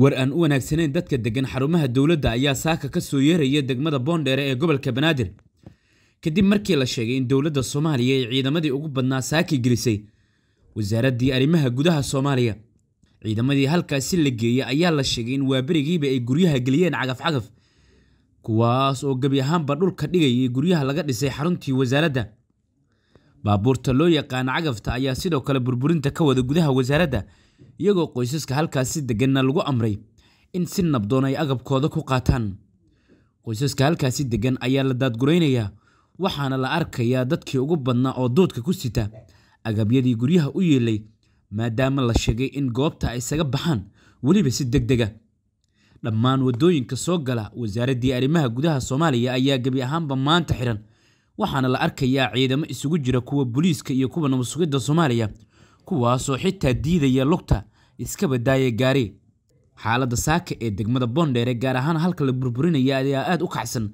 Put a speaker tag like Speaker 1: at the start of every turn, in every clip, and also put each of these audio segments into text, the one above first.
Speaker 1: war aan u wanaagsanayn dadka deggan xarumaha dowladda ayaa saaka ka soo yeeraya degmada boondheere ee gobolka banaadir kadib markii la sheegay in dowladda soomaaliya ay ciidamadii ugu badnaa saaki gelisay wasaaraddii arrimaha gudaha soomaaliya ciidamadii halkaasi la geeyey ayaa la sheegay in waaberigiiba ay guryaha geliyeen cagaf-cagaf kuwaas oo gebi ahaanba dhulka dhigayay guryaha laga dhisay xaruntii wasaaradda baabuurta loo yaqaana cagafta ayaa sidoo kale burburinta ka wada gudaha wasaaradda iyagoo qoysaska halkaasi deganna lagu amray in si nabdoon ay agabkooda ku qaataan qoysaska halkaasi degan ayaa la daadguraynayaa waxaana la arkayaa dadkii ugu badnaa oo duudka ku sita agabyadii guryaha u yeelay maadaama la sheegay in goobta ay isaga baxaan weliba si deg dega dhammaan waddooyinka soo gala wasaaraddii arrimaha gudaha soomaaliya ayaa gebi ahaanba maanta xidhan waxaana la arkayaa ciidamo isugu jira kuwa booliiska iyo kuwa nabad soomaaliya kuwaasoo xitaa diidaya lugta iska badaaya gaari xaaladda saaka ee degmada boondheere gaar ahaan halka la burburinaya ayaa aada u kacsan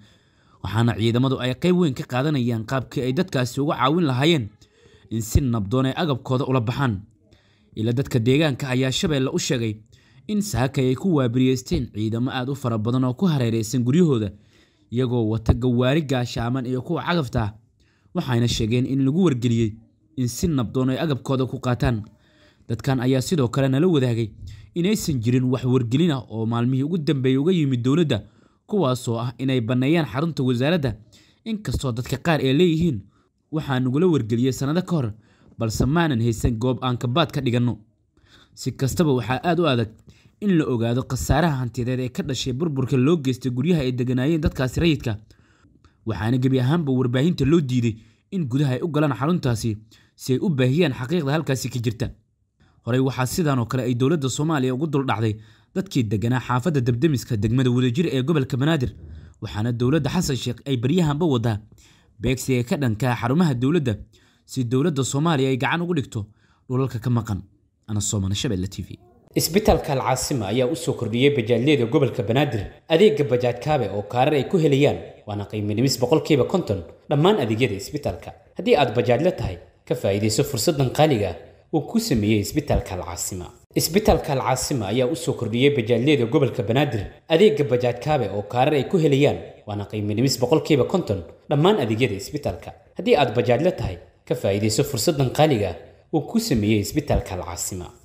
Speaker 1: waxaana ciidamadu ay qayb weyn ka qaadanayaan qaabkii ay dadkaasi uga caawin lahaayeen in si nabdoon ay agabkooda ula baxaan ila dadka deegaanka ayaa shabeelle u sheegay in saakay ay ku waabiriyeysteen ciidamo aada u fara badan oo ku hareeraysan guryahooda iyagoo wata gawaari gaashaaman iyo kuwa cagafta ah waxayna sheegeen in lagu wargeliyey in si nabdoon ay agabkooda ku qaataan dadkan ayaa sidoo kale nala wadaagay inaysan jirin wax wargelin ah oo maalmihii ugu dambeeyey uga yimid dowladda kuwaasoo ah inay banneeyaan xarunta wasaaradda inkastoo dadka qaar ay leeyihiin waxaa nagula wargeliyey sannado ka hor balse maanan haysan goob aan kabaad ka dhiganno si kastaba waxaa aad u adag in la ogaado khasaaraha hantiyadeed ee ka dhashay burburka loo geystay guryaha ay deganaayeen dadkaasi rayidka waxaana gebi ahaanba warbaahinta loo diiday in gudaha ay u galaan xaruntaasi si ay u baahiyaan xaqiiqda halkaasi ka jirta horey waxaa sidan oo kale ay dowladda soomaaliya ugu duldhacday dadkii deganaa xaafadda debdemiska degmada wadajir ee gobolka banaadir waxaana dowladda xasan sheekh ay baryahanba wadaa beegsi ee ka dhankaa xarumaha dowladda si dowladda soomaaliya ay gacan ugu dhigto dhulalka ka maqan anasoomana t v isbitaalka alcaasima ayaa usoo kordhiyey bajaajleyda gobolka banaadir adeegga bajaaj kaabe oo kaarar ay ku helayaan waana qiimo boqolkiiba konton dhammaan adeegyada isbitaalka haddii aad bajaajla tahay ka faa'iidayso fursaddan qaaliga uu ku sameeyey isbitaalka alcaasima isbitaalka alcaasima ayaa u soo kordhiyey bajaajleeda gobolka banaadir adeegga bajaajkaabe oo kaarar ay ku helayaan waana qiiminimiis boqolkiiba konton dhammaan adeegyada isbitaalka haddii aad bajaajla tahay ka faa'iidayso fursaddan qaaliga uu ku sameeyey isbitaalka alcaasima